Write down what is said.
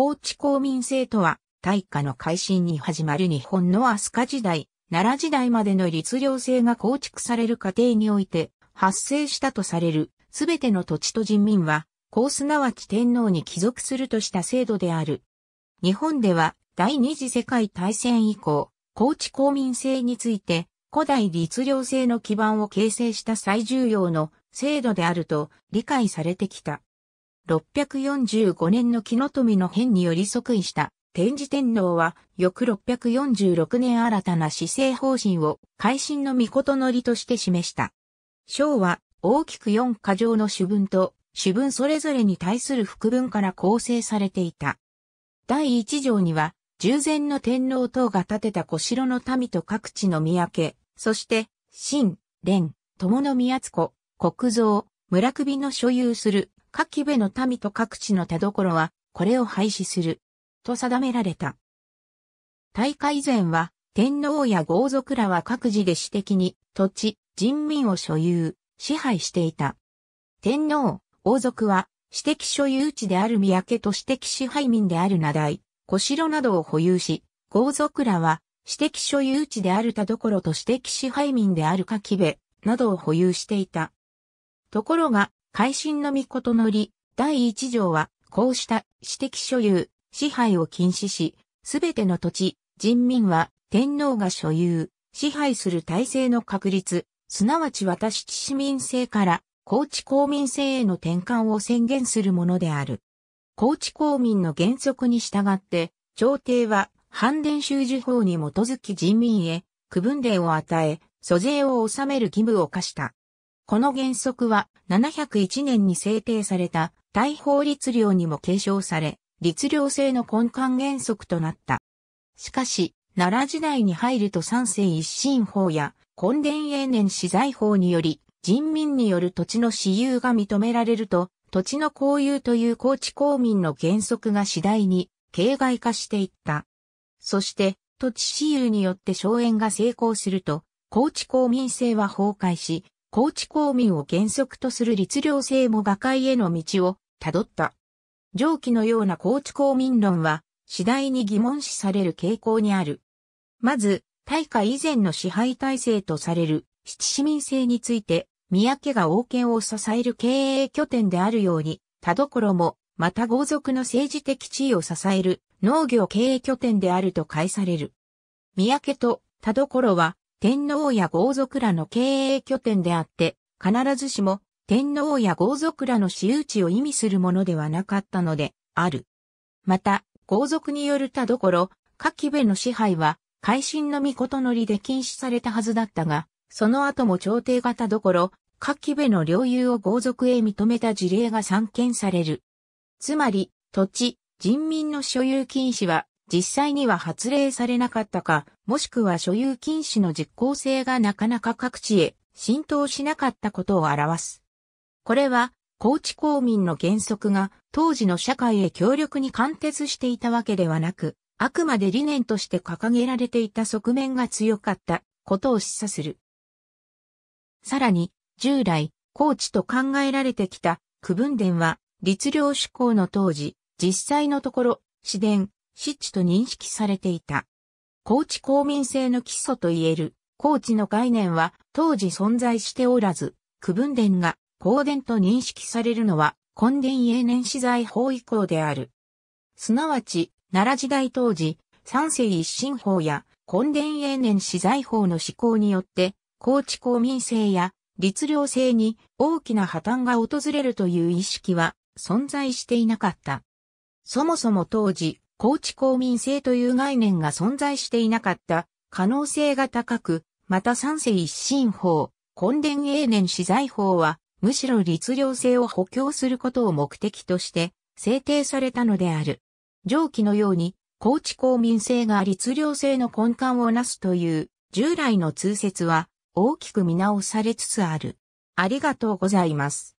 高知公民制とは、大化の改新に始まる日本の飛鳥時代、奈良時代までの律令制が構築される過程において、発生したとされる、すべての土地と人民は、う。すなわち天皇に帰属するとした制度である。日本では、第二次世界大戦以降、高知公民制について、古代律令制の基盤を形成した最重要の制度であると理解されてきた。645年の木の富の変により即位した天智天皇は、翌646年新たな施政方針を改新の御事のりとして示した。章は大きく4箇条の主文と主文それぞれに対する副文から構成されていた。第1条には、従前の天皇等が建てた小城の民と各地の宮家、そして、新、連、友の宮津子、国蔵、村首の所有する各部の民と各地の田所は、これを廃止する。と定められた。大会前は、天皇や豪族らは各自で私的に土地、人民を所有、支配していた。天皇、王族は、私的所有地である三宅と私的支配民である名代、小城などを保有し、豪族らは、私的所有地である田所と私的支配民である柿部などを保有していた。ところが、改新の御事のり、第一条は、こうした私的所有、支配を禁止し、すべての土地、人民は天皇が所有、支配する体制の確立、すなわち私市民制から高知公民制への転換を宣言するものである。高知公民の原則に従って、朝廷は、反伝修受法に基づき人民へ、区分令を与え、租税を納める義務を課した。この原則は701年に制定された大法律令にも継承され、律令制の根幹原則となった。しかし、奈良時代に入ると三世一新法や、根田永年資材法により、人民による土地の私有が認められると、土地の公有という高知公民の原則が次第に形骸化していった。そして、土地私有によって荘園が成功すると、高知公民制は崩壊し、高知公民を原則とする律令制も瓦解への道をたどった。上記のような高知公民論は次第に疑問視される傾向にある。まず、大化以前の支配体制とされる七市民制について、三宅が王権を支える経営拠点であるように、田所も、また豪族の政治的地位を支える農業経営拠点であると解される。三宅と田所は天皇や豪族らの経営拠点であって、必ずしも天皇や豪族らの私有地を意味するものではなかったのである。また、豪族による田どころ、部の支配は、改新の御事のりで禁止されたはずだったが、その後も朝廷が他どころ、各部の領有を豪族へ認めた事例が散見される。つまり、土地、人民の所有禁止は、実際には発令されなかったか、もしくは所有禁止の実効性がなかなか各地へ浸透しなかったことを表す。これは、高知公民の原則が当時の社会へ強力に貫徹していたわけではなく、あくまで理念として掲げられていた側面が強かったことを示唆する。さらに、従来、高知と考えられてきた区分伝は、律令志向の当時、実際のところ、市電、湿地と認識されていた。高知公民性の基礎といえる高知の概念は当時存在しておらず、区分伝が公伝と認識されるのは根伝永年資材法以降である。すなわち、奈良時代当時、三世一新法や根伝永年資材法の施行によって、高知公民性や律令制に大きな破綻が訪れるという意識は存在していなかった。そもそも当時、高知公民性という概念が存在していなかった可能性が高く、また三世一新法、根伝永年資材法は、むしろ律令性を補強することを目的として制定されたのである。上記のように、高知公民性が律令性の根幹をなすという従来の通説は大きく見直されつつある。ありがとうございます。